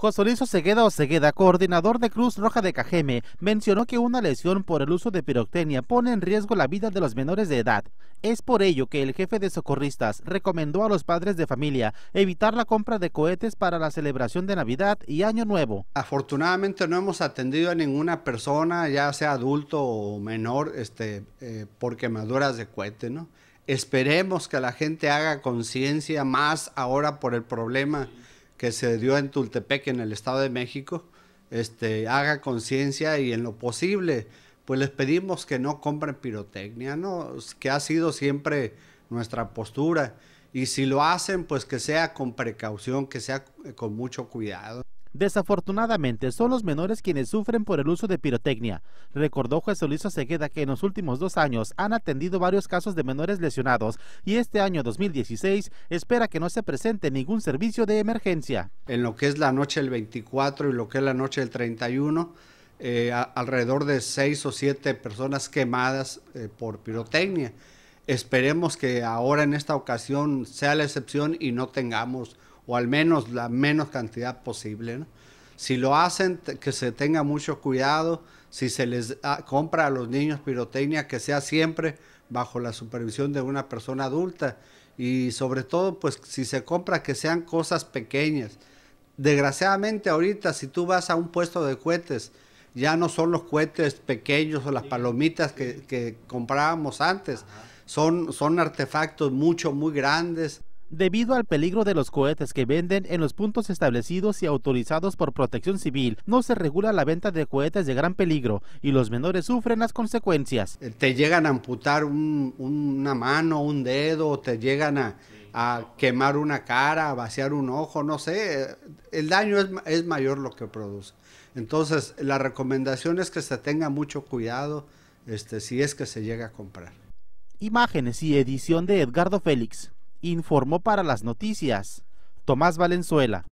José Segueda o Segueda, coordinador de Cruz Roja de Cajeme, mencionó que una lesión por el uso de pirotecnia pone en riesgo la vida de los menores de edad. Es por ello que el jefe de socorristas recomendó a los padres de familia evitar la compra de cohetes para la celebración de Navidad y Año Nuevo. Afortunadamente no hemos atendido a ninguna persona, ya sea adulto o menor, este, eh, por quemaduras de cohete, ¿no? Esperemos que la gente haga conciencia más ahora por el problema que se dio en Tultepec, en el Estado de México, este, haga conciencia y en lo posible, pues les pedimos que no compren pirotecnia, ¿no? Que ha sido siempre nuestra postura. Y si lo hacen, pues que sea con precaución, que sea con mucho cuidado. Desafortunadamente, son los menores quienes sufren por el uso de pirotecnia. Recordó José Luis Osegueda que en los últimos dos años han atendido varios casos de menores lesionados y este año 2016 espera que no se presente ningún servicio de emergencia. En lo que es la noche del 24 y lo que es la noche del 31, eh, alrededor de seis o siete personas quemadas eh, por pirotecnia. Esperemos que ahora en esta ocasión sea la excepción y no tengamos o al menos la menos cantidad posible. Si lo hacen, que se tenga mucho cuidado. Si se les ah, compra a los niños pirotecnia, que sea siempre bajo la supervisión de una persona adulta. Y sobre todo, pues si se compra, que sean cosas pequeñas. Desgraciadamente ahorita, si tú vas a un puesto de cohetes, ya no son los cohetes pequeños o las palomitas que, comprábamos antes. Son, son artefactos mucho, muy grandes. Debido al peligro de los cohetes que venden en los puntos establecidos y autorizados por protección civil, no se regula la venta de cohetes de gran peligro y los menores sufren las consecuencias. Eh, te llegan a amputar una mano, un dedo, te llegan a, quemar una cara, a vaciar un ojo, no sé, eh, el daño es, mayor lo que produce. Entonces, la recomendación es que se tenga mucho cuidado este, si es que se llega a comprar. Imágenes y edición de Edgardo Félix informó para las noticias Tomás Valenzuela.